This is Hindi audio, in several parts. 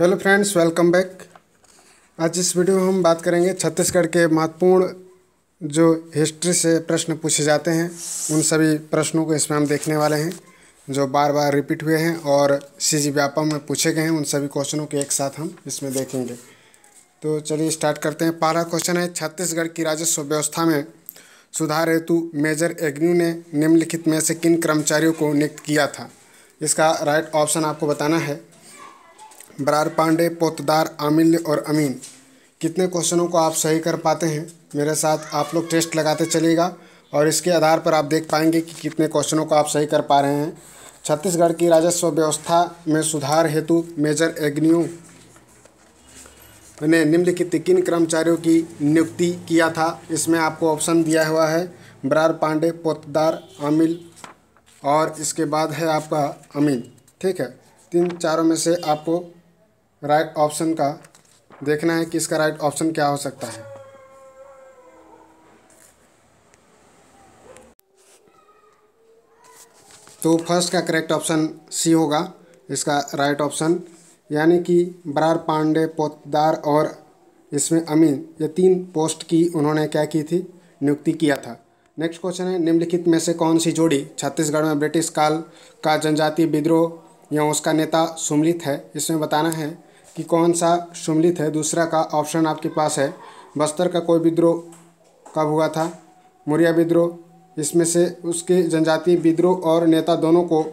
हेलो फ्रेंड्स वेलकम बैक आज इस वीडियो में हम बात करेंगे छत्तीसगढ़ के महत्वपूर्ण जो हिस्ट्री से प्रश्न पूछे जाते हैं उन सभी प्रश्नों को इसमें हम देखने वाले हैं जो बार बार रिपीट हुए हैं और सी जी व्यापम में पूछे गए हैं उन सभी क्वेश्चनों के एक साथ हम इसमें देखेंगे तो चलिए स्टार्ट करते हैं पहला क्वेश्चन है छत्तीसगढ़ की राजस्व व्यवस्था में सुधार हेतु मेजर एग्न्यू ने निम्नलिखित में से किन कर्मचारियों को नियुक्त किया था इसका राइट ऑप्शन आपको बताना है बरार पांडे पोतदार आमिल और अमीन कितने क्वेश्चनों को आप सही कर पाते हैं मेरे साथ आप लोग टेस्ट लगाते चलेगा और इसके आधार पर आप देख पाएंगे कि कितने क्वेश्चनों को आप सही कर पा रहे हैं छत्तीसगढ़ की राजस्व व्यवस्था में सुधार हेतु मेजर एग्न्यू ने निम्नलिखित किन कर्मचारियों की नियुक्ति किया था इसमें आपको ऑप्शन दिया हुआ है बरार पांडे पोतदार आमिल और इसके बाद है आपका अमीन ठीक है तीन चारों में से आपको राइट ऑप्शन का देखना है कि इसका राइट ऑप्शन क्या हो सकता है तो फर्स्ट का करेक्ट ऑप्शन सी होगा इसका राइट ऑप्शन यानी कि बरार पांडे पोतदार और इसमें अमीन ये तीन पोस्ट की उन्होंने क्या की थी नियुक्ति किया था नेक्स्ट क्वेश्चन है निम्नलिखित में से कौन सी जोड़ी छत्तीसगढ़ में ब्रिटिश काल का जनजातीय विद्रोह या उसका नेता सुमलित है इसमें बताना है कि कौन सा सम्मिलित है दूसरा का ऑप्शन आपके पास है बस्तर का कोई विद्रोह कब हुआ था मुरिया विद्रोह इसमें से उसके जनजातीय विद्रोह और नेता दोनों को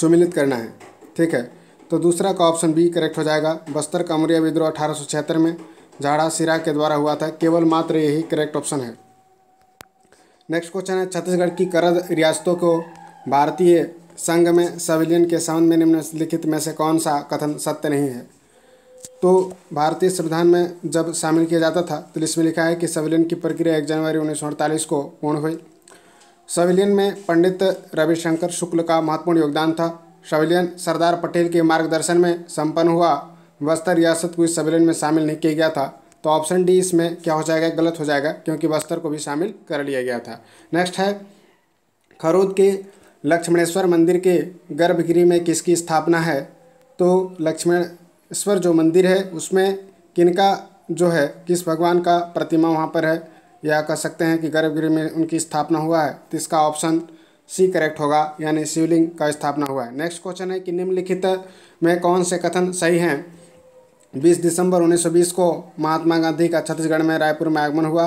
सुमिलित करना है ठीक है तो दूसरा का ऑप्शन बी करेक्ट हो जाएगा बस्तर का मुरिया विद्रोह अठारह में झाड़ा सिरा के द्वारा हुआ था केवल मात्र यही करेक्ट ऑप्शन है नेक्स्ट क्वेश्चन है छत्तीसगढ़ की करद रियासतों को भारतीय संघ में सविलियन के संबंध में निम्नलिखित में से कौन सा कथन सत्य नहीं है तो भारतीय संविधान में जब शामिल किया जाता था तो इसमें लिखा है कि सविलियन की प्रक्रिया एक जनवरी उन्नीस को पूर्ण हुई सविलियन में पंडित रविशंकर शुक्ल का महत्वपूर्ण योगदान था सविलियन सरदार पटेल के मार्गदर्शन में संपन्न हुआ बस्तर रियासत को इस सविलियन में शामिल नहीं किया गया था तो ऑप्शन डी इसमें क्या हो जाएगा गलत हो जाएगा क्योंकि बस्तर को भी शामिल कर लिया गया था नेक्स्ट है खरोद के लक्ष्मणेश्वर मंदिर के गर्भगृह में किसकी स्थापना है तो लक्ष्मणेश्वर जो मंदिर है उसमें किनका जो है किस भगवान का प्रतिमा वहाँ पर है या कह सकते हैं कि गर्भगृह में उनकी स्थापना हुआ है तो इसका ऑप्शन सी करेक्ट होगा यानी शिवलिंग का स्थापना हुआ है नेक्स्ट क्वेश्चन है कि निम्नलिखित में कौन से कथन सही हैं 20 दिसंबर 1920 को महात्मा गांधी का छत्तीसगढ़ में रायपुर में आगमन हुआ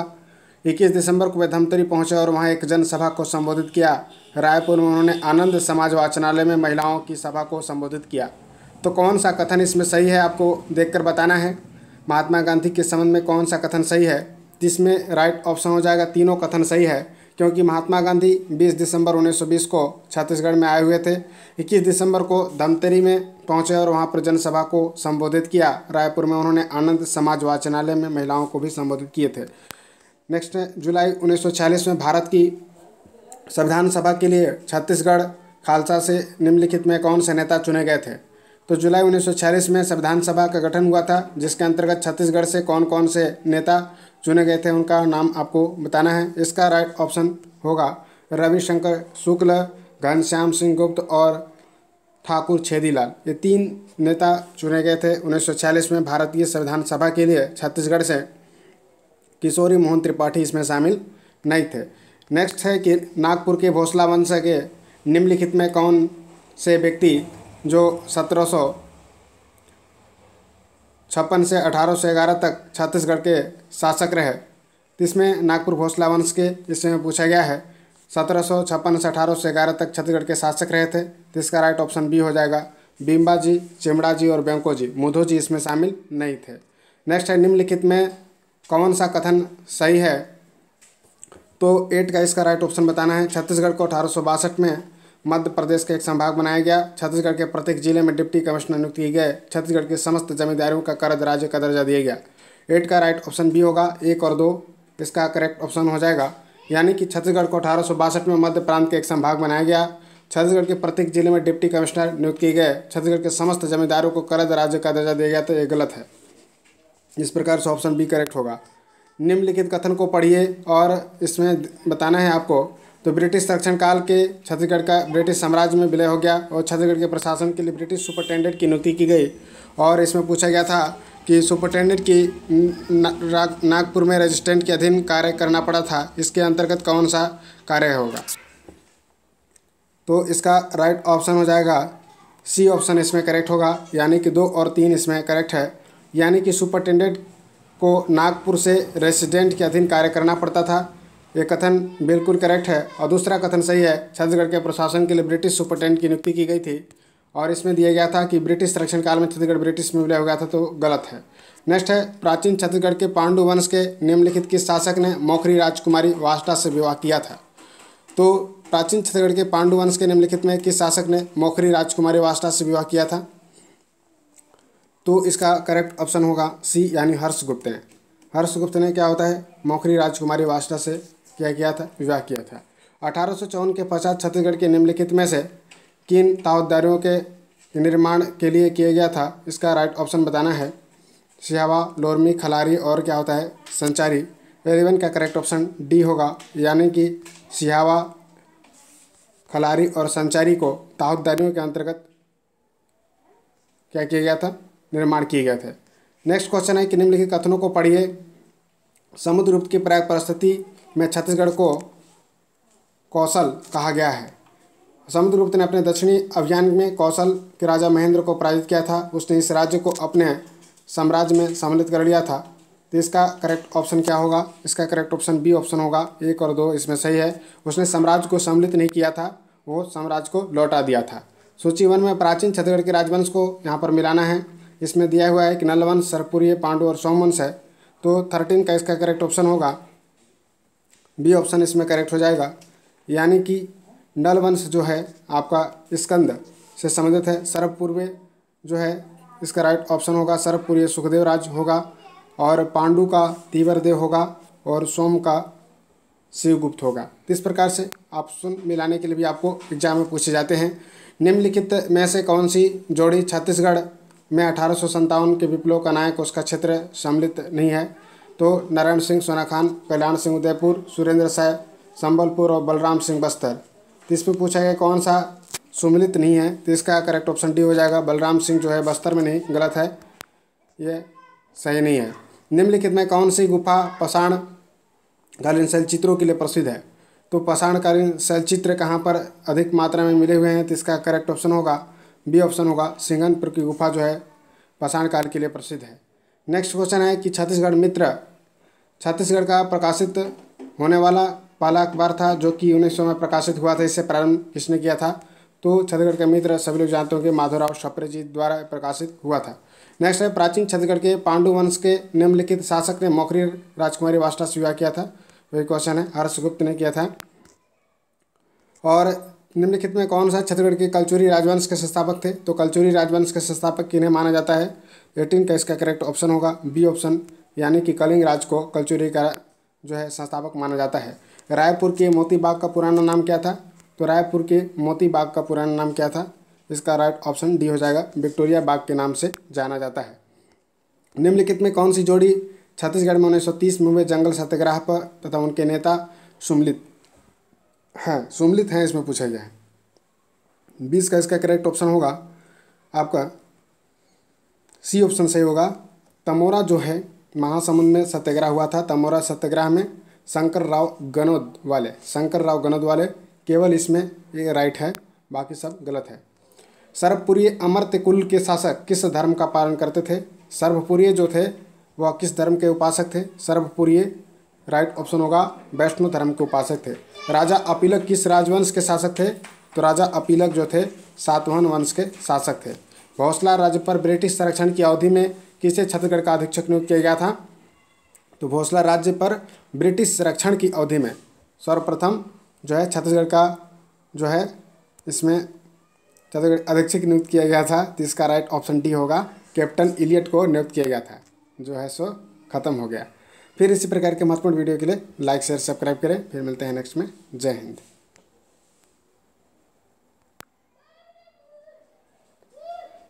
21 दिसंबर को वे धमतरी पहुंचे और वहां एक जनसभा को संबोधित किया रायपुर में उन्होंने आनंद समाज वाचनालय में महिलाओं की सभा को संबोधित किया तो कौन सा कथन इसमें सही है आपको देखकर बताना है महात्मा गांधी के संबंध में कौन सा कथन सही है जिसमें राइट ऑप्शन हो जाएगा तीनों कथन सही है क्योंकि महात्मा गांधी 20 दिसंबर 1920 को छत्तीसगढ़ में आए हुए थे 21 दिसंबर को धमतरी में पहुंचे और वहां पर जनसभा को संबोधित किया रायपुर में उन्होंने आनंद समाज वाचनालय में महिलाओं को भी संबोधित किए थे नेक्स्ट है जुलाई 1940 में भारत की संविधान सभा के लिए छत्तीसगढ़ खालसा से निम्नलिखित में कौन से नेता चुने गए थे तो जुलाई 1946 में संविधान सभा का गठन हुआ था जिसके अंतर्गत छत्तीसगढ़ से कौन कौन से नेता चुने गए थे उनका नाम आपको बताना है इसका राइट ऑप्शन होगा रविशंकर शुक्ल घनश्याम सिंह गुप्त और ठाकुर छेदीलाल ये तीन नेता चुने गए थे 1946 में भारतीय संविधान सभा के लिए छत्तीसगढ़ से किशोरी मोहन त्रिपाठी इसमें शामिल नहीं थे नेक्स्ट है कि नागपुर के भोसला वंश के निम्नलिखित में कौन से व्यक्ति जो सत्रह सौ छप्पन से अठारह सौ ग्यारह तक छत्तीसगढ़ के शासक रहे इसमें नागपुर भोसला वंश के इसमें पूछा गया है सत्रह सौ छप्पन से अठारह सौ ग्यारह तक छत्तीसगढ़ के शासक रहे थे तो इसका राइट ऑप्शन बी हो जाएगा बिम्बा जी चिमड़ा जी और बैंको जी मुधो जी इसमें शामिल नहीं थे नेक्स्ट है निम्नलिखित में कौन सा कथन सही है तो एट का इसका राइट ऑप्शन बताना है छत्तीसगढ़ को अठारह में मध्य प्रदेश का एक संभाग बनाया गया छत्तीसगढ़ के प्रत्येक जिले में डिप्टी कमिश्नर नियुक्त किए गए छत्तीसगढ़ की समस्त जमींदारियों का कर्ज राज्य का दर्जा दिया गया एट का राइट ऑप्शन बी होगा एक और दो इसका करेक्ट ऑप्शन हो जाएगा यानी कि छत्तीसगढ़ को अठारह में मध्य प्रांत का एक संभाग बनाया गया छत्तीसगढ़ के प्रत्येक जिले में डिप्टी कमिश्नर नियुक्त किए गए छत्तीसगढ़ के समस्त जमींदारों को कर्ज राज्य का दर्जा दिया गया तो ये गलत है इस प्रकार से ऑप्शन बी करेक्ट होगा निम्नलिखित कथन को पढ़िए और इसमें बताना है आपको तो ब्रिटिश संरक्षण काल के छत्तीसगढ़ का ब्रिटिश साम्राज्य में विलय हो गया और छत्तीसगढ़ के प्रशासन के लिए ब्रिटिश सुपरटेंडेंट की नियुक्ति की गई और इसमें पूछा गया था कि सुपरटेंडेंट की नागपुर में रजिस्टेंट के अधीन कार्य करना पड़ा था इसके अंतर्गत कौन सा कार्य होगा तो इसका राइट ऑप्शन हो जाएगा सी ऑप्शन इसमें करेक्ट होगा यानी कि दो और तीन इसमें करेक्ट है यानी कि सुपरटेंडेंट को नागपुर से रेसिडेंट के अधीन कार्य करना पड़ता था ये कथन बिल्कुल करेक्ट है और दूसरा कथन सही है छत्तीसगढ़ के प्रशासन के लिए ब्रिटिश सुपरटेंडेंट की नियुक्ति की गई थी और इसमें दिया गया था कि ब्रिटिश संरक्षण काल में छत्तीसगढ़ ब्रिटिश में विलय हो गया था तो गलत है नेक्स्ट है प्राचीन छत्तीसगढ़ के पांडु वंश के निम्नलिखित किस शासक ने मौखरी राजकुमारी वास्टा से विवाह किया था तो प्राचीन छत्तीसगढ़ के पांडु वंश के निम्नलिखित में किस शासक ने मौखरी राजकुमारी वास्टा से विवाह किया था तो इसका करेक्ट ऑप्शन होगा सी यानी हर्ष गुप्त ने हर्ष गुप्त ने क्या होता है मौखरी राजकुमारी वास्ता से क्या किया था विवाह किया था अठारह के पश्चात छत्तीसगढ़ के निम्नलिखित में से किन ताउदारियों के निर्माण के लिए किया गया था इसका राइट ऑप्शन बताना है सियावा लोरमी खलारी और क्या होता है संचारी एलेवन का करेक्ट ऑप्शन डी होगा यानी कि सियावा खलारी और संचारी को ताहुदारियों के अंतर्गत क्या किया गया था निर्माण किए गए थे नेक्स्ट क्वेश्चन है कि निम्नलिखित कथनों को पढ़िए समुद्र गुप्त की प्राय परिस्थिति में छत्तीसगढ़ को कौशल कहा गया है समुद्रगुप्त ने अपने दक्षिणी अभियान में कौशल के राजा महेंद्र को पराजित किया था उसने इस राज्य को अपने साम्राज्य में सम्मिलित कर लिया था तो इसका करेक्ट ऑप्शन क्या होगा इसका करेक्ट ऑप्शन बी ऑप्शन होगा एक और दो इसमें सही है उसने साम्राज्य को सम्मिलित नहीं किया था वो साम्राज्य को लौटा दिया था सूची वन में प्राचीन छत्तीसगढ़ के राजवंश को यहाँ पर मिलाना है इसमें दिया हुआ है कि नलवंश सरपुरी पांडु और सोमवंश है तो थर्टीन का इसका करेक्ट ऑप्शन होगा बी ऑप्शन इसमें करेक्ट हो जाएगा यानी कि नलवंश जो है आपका स्कंद से संबंधित है सर्वपूर्व जो है इसका राइट ऑप्शन होगा सर्वपूर्व सुखदेव राज होगा और पांडु का तीवरदेव होगा और सोम का शिवगुप्त होगा इस प्रकार से ऑप्शन मिलाने के लिए भी आपको एग्जाम में पूछे जाते हैं निम्नलिखित में से कौन सी जोड़ी छत्तीसगढ़ में अठारह के विप्लव का नायक उसका क्षेत्र सम्मिलित नहीं है तो नारायण सिंह सोना खान कल्याण सिंह उदयपुर सुरेंद्र साय संबलपुर और बलराम सिंह बस्तर तो इसमें पूछा गया कौन सा सुमिलित नहीं है तो इसका करेक्ट ऑप्शन डी हो जाएगा बलराम सिंह जो है बस्तर में नहीं गलत है ये सही नहीं है निम्नलिखित में कौन सी गुफा पषाण कालीन शैलचित्रों के लिए प्रसिद्ध है तो पषाणकालीन शैलचित्र कहाँ पर अधिक मात्रा में मिले हुए हैं तो इसका करेक्ट ऑप्शन होगा बी ऑप्शन होगा सिंगनपुर की गुफा जो है पाषाण काल के लिए प्रसिद्ध है नेक्स्ट क्वेश्चन है कि छत्तीसगढ़ मित्र छत्तीसगढ़ का प्रकाशित होने वाला पहला अखबार था जो कि उन्नीस में प्रकाशित हुआ था इससे प्रारंभ किसने किया था तो छत्तीसगढ़ का मित्र सभी लोग जानते हो कि माधोराव सप्रे जी द्वारा प्रकाशित हुआ था नेक्स्ट है प्राचीन छत्तीसगढ़ के पांडु वंश के निम्नलिखित शासक ने मौखरी राजकुमारी वास्ता से विवाह किया था वही क्वेश्चन है हर्षगुप्त ने किया था और निम्नलिखित में कौन सा छत्तीसगढ़ के कलचूरी राजवंश के संस्थापक थे तो कलचूरी राजवंश के संस्थापक किन्हें माना जाता है एटीन का इसका करेक्ट ऑप्शन होगा बी ऑप्शन यानी कि कलिंग राज को कलचूरी का जो है संस्थापक माना जाता है रायपुर के मोती बाग का पुराना नाम क्या था तो रायपुर के मोती बाग का पुराना नाम क्या था इसका राइट ऑप्शन डी हो जाएगा विक्टोरिया बाग के नाम से जाना जाता है निम्नलिखित में कौन सी जोड़ी छत्तीसगढ़ में उन्नीस में हुए जंगल सत्याग्रह पर तथा उनके नेता सुमलित हाँ सुमलित हैं इसमें पूछा गया है बीस का इसका करेक्ट ऑप्शन होगा आपका सी ऑप्शन सही होगा तमोरा जो है महासमुंद में सत्याग्रह हुआ था तमोरा सत्याग्रह में शंकर राव गनोद वाले शंकर राव गनोद वाले केवल इसमें ये राइट है बाकी सब गलत है सर्वपुरी अमर्त्य कुल के शासक किस धर्म का पालन करते थे सर्वपुरीय जो थे वह किस धर्म के उपासक थे सर्वपुरी राइट ऑप्शन होगा वैष्णव धर्म के उपासक थे राजा अपिलक किस राजवंश के शासक थे तो राजा अपिलक जो थे सातवन वंश के शासक थे भोसला राज्य पर ब्रिटिश संरक्षण की अवधि में किसे छत्तीसगढ़ का अधीक्षक नियुक्त किया गया था तो भोसला राज्य पर ब्रिटिश संरक्षण की अवधि में सर्वप्रथम जो है छत्तीसगढ़ का जो है इसमें छत्तीसगढ़ अधीक्षक नियुक्त किया गया था तो इसका राइट ऑप्शन डी होगा कैप्टन इलियट को नियुक्त किया गया था जो है सो खत्म हो गया फिर इसी प्रकार के महत्वपूर्ण वीडियो के लिए लाइक शेयर सब्सक्राइब करें फिर मिलते हैं नेक्स्ट में जय हिंद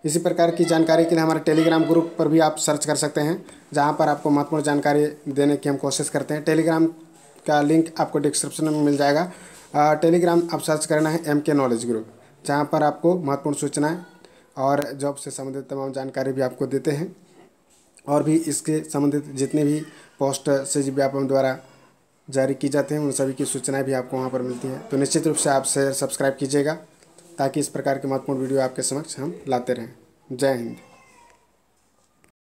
इसी प्रकार की जानकारी के लिए हमारे टेलीग्राम ग्रुप पर भी आप सर्च कर सकते हैं जहाँ पर आपको महत्वपूर्ण जानकारी देने की हम कोशिश करते हैं टेलीग्राम का लिंक आपको डिस्क्रिप्शन में मिल जाएगा टेलीग्राम आप सर्च करना है एम के नॉलेज ग्रुप जहाँ पर आपको महत्वपूर्ण सूचनाएँ और जॉब से संबंधित तमाम जानकारी भी आपको देते हैं और भी इसके संबंधित जितने भी पोस्ट से व्यापम द्वारा जारी की जाते हैं उन सभी की सूचनाएं भी आपको वहाँ पर मिलती हैं तो निश्चित रूप से आप शेयर सब्सक्राइब कीजिएगा ताकि इस प्रकार के महत्वपूर्ण वीडियो आपके समक्ष हम लाते रहें जय हिंद